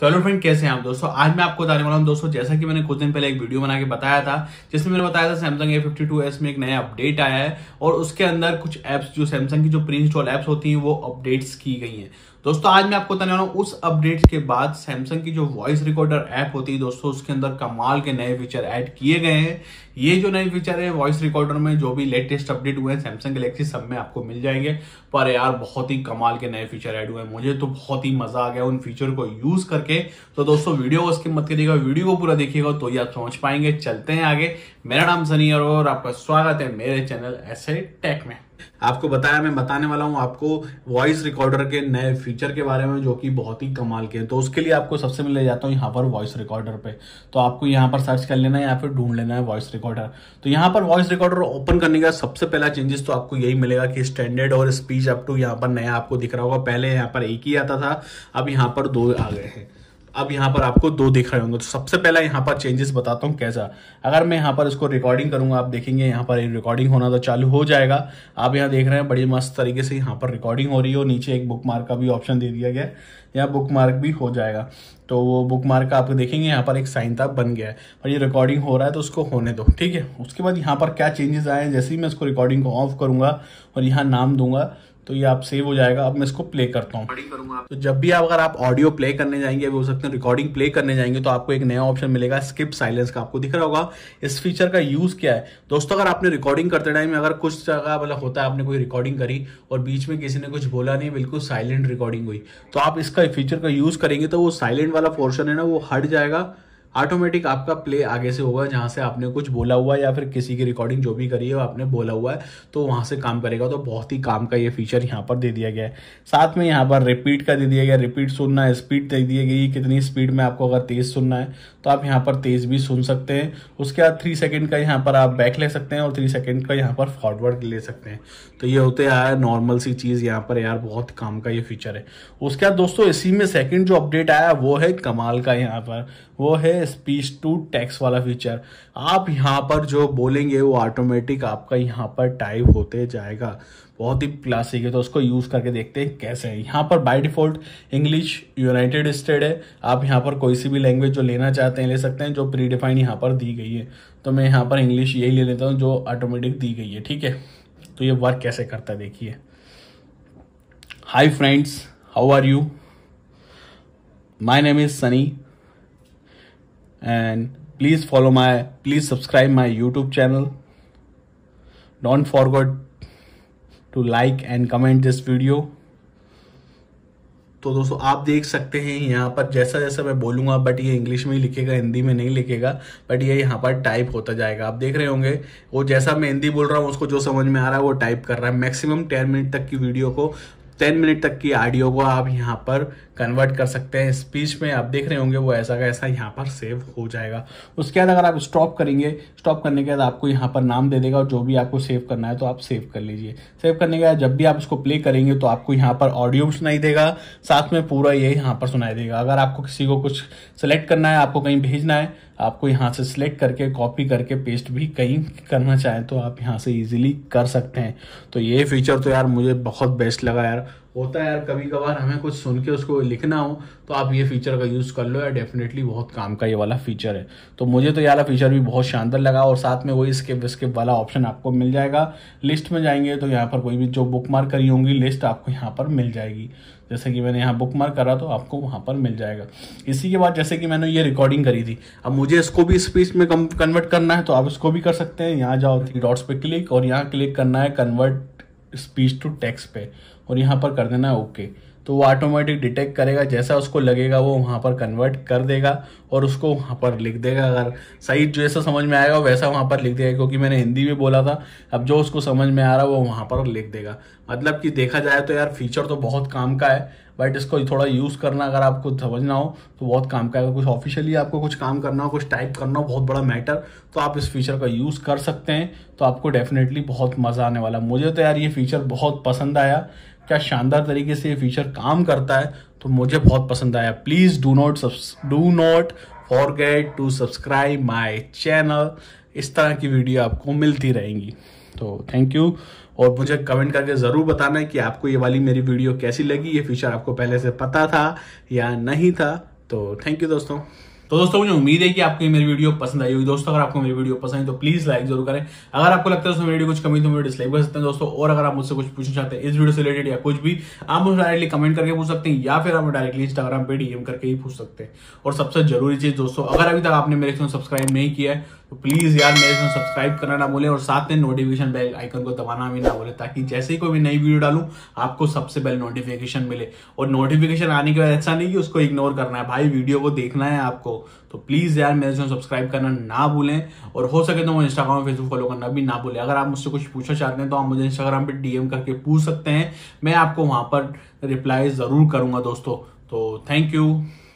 तो hello friend कैसे हैं आप दोस्तों आज मैं आपको बताने वाला हूं दोस्तों जैसा कि मैंने कुछ दिन पहले एक वीडियो बना के बताया था जिसमें मैंने बताया था Samsung A fifty two S में एक नया अपडेट आया है और उसके अंदर कुछ ऐप्स जो सैमसंग की जो प्री इंस्टॉल ऐप्स होती हैं वो अपडेट्स की गई हैं दोस्तों आज मैं आपको बताने वाला हूँ उस अपडेट के बाद सैमसंग की जो वॉइस रिकॉर्डर ऐप होती है दोस्तों उसके अंदर कमाल के नए फीचर ऐड किए गए हैं ये जो नए फीचर है वॉइस रिकॉर्डर में जो भी लेटेस्ट अपडेट हुए हैं सैमसंग गलेक्सी सब में आपको मिल जाएंगे पर यार बहुत ही कमाल के नए फीचर ऐड हुए हैं मुझे तो बहुत ही मजा आ गया उन फीचर को यूज करके सके तो दोस्तों वीडियो को स्किप मत करिएगा वीडियो को पूरा देखिएगा तो ये आप समझ पाएंगे चलते हैं आगे मेरा नाम सनी और आपका स्वागत है मेरे चैनल ऐसे टेक में आपको बताया मैं बताने वाला हूं आपको वॉइस रिकॉर्डर के नए फीचर के बारे में जो कि बहुत ही कमाल के हैं तो उसके लिए आपको सबसे मैं ले जाता हूं यहां पर वॉइस रिकॉर्डर पे तो आपको यहां पर सर्च कर लेना है या फिर ढूंढ लेना है वॉइस रिकॉर्डर तो यहां पर वॉइस रिकॉर्डर ओपन करने का सबसे पहला चेंजेस तो आपको यही मिलेगा कि स्टैंडर्ड और स्पीच अप टू यहाँ पर नया आपको दिख रहा होगा पहले यहाँ पर एक ही आता था अब यहाँ पर दो आ गए हैं अब यहाँ पर आपको दो दिख रहे होंगे तो सबसे पहला यहाँ पर चेंजेस बताता हूँ कैसा अगर मैं यहाँ पर इसको रिकॉर्डिंग करूंगा आप देखेंगे यहाँ पर रिकॉर्डिंग होना तो चालू हो जाएगा आप यहाँ देख रहे हैं बड़ी मस्त तरीके से यहाँ पर रिकॉर्डिंग हो रही है और नीचे एक बुक मार्क का भी ऑप्शन दे दिया गया यहाँ बुक मार्क भी हो जाएगा तो वो बुक मार्क का आप देखेंगे यहाँ पर एक साइन था बन गया है और ये रिकॉर्डिंग हो रहा है तो उसको होने दो ठीक है उसके बाद यहाँ पर क्या चेंजेस आए हैं जैसे ही मैं इसको रिकॉर्डिंग को ऑफ करूँगा और यहाँ नाम दूंगा तो ये आप सेव हो जाएगा अब मैं इसको प्ले करता हूँ तो जब भी आप अगर आप ऑडियो प्ले करने जाएंगे हो सकते हैं रिकॉर्डिंग प्ले करने जाएंगे तो आपको एक नया ऑप्शन मिलेगा स्किप साइलेंस का आपको दिख रहा होगा इस फीचर का यूज क्या है दोस्तों अगर आपने रिकॉर्डिंग करते टाइम अगर कुछ जगह मतलब होता है आपने कोई रिकॉर्डिंग करी और बीच में किसी ने कुछ बोला नहीं बिल्कुल साइलेंट रिकॉर्डिंग हुई तो आप इसका फीचर का यूज करेंगे तो वो साइलेंट वाला पोर्शन है ना वो हट जाएगा ऑटोमेटिक आपका प्ले आगे से होगा जहां से आपने कुछ बोला हुआ है या फिर किसी की रिकॉर्डिंग जो भी करी है आपने बोला हुआ है तो वहां से काम करेगा तो बहुत ही काम का ये फीचर यहां पर दे दिया गया है साथ में यहां पर रिपीट का दे दिया गया रिपीट सुनना है स्पीड दे दी गई कितनी स्पीड में आपको अगर तेज़ सुनना है तो आप यहाँ पर तेज़ भी सुन सकते हैं उसके बाद थ्री सेकेंड का यहाँ पर आप बैक ले सकते हैं और थ्री सेकेंड का यहाँ पर फॉरवर्ड ले सकते हैं तो ये होते यार नॉर्मल सी चीज़ यहाँ पर यार बहुत काम का ये फीचर है उसके बाद दोस्तों इसी में सेकेंड जो अपडेट आया वो है कमाल का यहाँ पर वो है है स्पीच टू टेक्स वाला फीचर आप यहाँ पर जो बोलेंगे वो ऑटोमेटिक आपका यहाँ पर टाइप होते जाएगा बहुत ही क्लासिक है तो उसको यूज़ करके देखते हैं कैसे है यहाँ पर by default English United State है आप यहाँ पर कोई सी भी लैंग्वेज जो लेना चाहते हैं ले सकते हैं जो प्रीडिफाइंड यहाँ पर दी गई है तो मैं यहाँ पर इंग्लिश यही ले लेता हूँ जो ऑटोमेटिक दी गई है ठीक है तो ये वर्क कैसे करता है देखिए hi friends how are you my name is Sunny and please follow my please subscribe my youtube channel don't forget to like and comment this video तो दोस्तों आप देख सकते हैं यहाँ पर जैसा जैसा मैं बोलूँगा बट ये इंग्लिश में ही लिखेगा हिंदी में नहीं लिखेगा बट ये यहाँ पर टाइप होता जाएगा आप देख रहे होंगे वो जैसा मैं हिंदी बोल रहा हूँ उसको जो समझ में आ रहा है वो टाइप कर रहा है मैक्सिमम टेन मिनट तक की वीडियो को टेन मिनट तक की ऑडियो को आप यहाँ पर कन्वर्ट कर सकते हैं स्पीच में आप देख रहे होंगे वो ऐसा का ऐसा यहाँ पर सेव हो जाएगा उसके बाद अगर आप स्टॉप करेंगे स्टॉप करने के बाद आपको यहाँ पर नाम दे देगा और जो भी आपको सेव करना है तो आप सेव कर लीजिए सेव करने के बाद जब भी आप उसको प्ले करेंगे तो आपको यहाँ पर ऑडियो सुनाई देगा साथ में पूरा ये यहाँ पर सुनाई देगा अगर आपको किसी को कुछ सेलेक्ट करना है आपको कहीं भेजना है आपको यहाँ से सिलेक्ट करके कॉपी करके पेस्ट भी कहीं करना चाहें तो आप यहाँ से इजीली कर सकते हैं तो ये फीचर तो यार मुझे बहुत बेस्ट लगा यार होता है यार कभी कभार हमें कुछ सुन के उसको लिखना हो तो आप ये फीचर का यूज़ कर लो यार डेफिनेटली बहुत काम का ये वाला फीचर है तो मुझे तो ये वाला फीचर भी बहुत शानदार लगा और साथ में वही स्किप स्किप वाला ऑप्शन आपको मिल जाएगा लिस्ट में जाएंगे तो यहाँ पर कोई भी जो बुक मार्क करी होंगी लिस्ट आपको यहाँ पर मिल जाएगी जैसे कि मैंने यहाँ बुक मार्क करा तो आपको वहाँ पर मिल जाएगा इसी के बाद जैसे कि मैंने ये रिकॉर्डिंग करी थी अब मुझे इसको भी स्पीच में कन्वर्ट करना है तो आप इसको भी कर सकते हैं यहाँ जाओ डॉट्स पे क्लिक और यहाँ क्लिक करना है कन्वर्ट स्पीच टू टेक्स पे और यहाँ पर कर देना है ओके तो वो ऑटोमेटिक डिटेक्ट करेगा जैसा उसको लगेगा वो वहाँ पर कन्वर्ट कर देगा और उसको वहाँ पर लिख देगा अगर सही जैसा समझ में आएगा वैसा वहाँ पर लिख देगा क्योंकि मैंने हिंदी में बोला था अब जो उसको समझ में आ रहा है वो वहाँ पर लिख देगा मतलब कि देखा जाए तो यार फीचर तो बहुत काम का है बट इसको थोड़ा यूज़ करना अगर आपको समझना हो तो बहुत काम का अगर कुछ ऑफिशियली आपको कुछ काम करना हो कुछ टाइप करना हो बहुत बड़ा मैटर तो आप इस फीचर का यूज़ कर सकते हैं तो आपको डेफिनेटली बहुत मज़ा आने वाला मुझे तो यार ये फीचर बहुत पसंद आया क्या शानदार तरीके से ये फीचर काम करता है तो मुझे बहुत पसंद आया please do not do not forget to subscribe my channel इस तरह की वीडियो आपको मिलती रहेंगी तो थैंक यू और मुझे कमेंट करके ज़रूर बताना है कि आपको ये वाली मेरी वीडियो कैसी लगी ये फीचर आपको पहले से पता था या नहीं था तो थैंक यू दोस्तों तो दोस्तों मुझे उम्मीद है कि आपको मेरी वीडियो पसंद आई होगी दोस्तों अगर आपको मेरी वीडियो पसंद है तो प्लीज लाइक जरूर करें अगर आपको लगता है उसमें वीडियो कुछ कमी तो मेरे डिसलाइक कर सकते हैं दोस्तों और अगर आप मुझसे कुछ पूछना चाहते हैं इस वीडियो से रिलेटेड या कुछ भी आप मुझे डायरेक्टली कमेंट करके पूछ सकते हैं या फिर आप डायरेक्टली इंस्टाग्राम पर डीएम करके ही पूछ सकते हैं और सबसे जरूरी चीज दोस्तों अगर अभी तक आपने मेरे चैनल सब्सक्राइब नहीं किया है तो प्लीज यार मेरे चैनल सब्सक्राइब करना ना बोले और साथ में नोटिफिकेशन बेल आइकन को दबाना भी ना बोले ताकि जैसे ही कोई भी नई वीडियो डालू आपको सबसे पहले नोटिफिकेशन मिले और नोटिफिकेशन आने के बाद ऐसा नहीं कि उसको इग्नोर करना है भाई वीडियो को देखना है आपको तो प्लीज़ यार मेरे चैनल सब्सक्राइब करना ना भूलें और हो सके तो मुझे इंस्टाग्राम फेसबुक फॉलो करना भी ना भूलें अगर आप मुझसे कुछ पूछना चाहते हैं तो आप मुझे इंस्टाग्राम पर डीएम करके पूछ सकते हैं मैं आपको वहां पर रिप्लाई ज़रूर करूंगा दोस्तों तो थैंक यू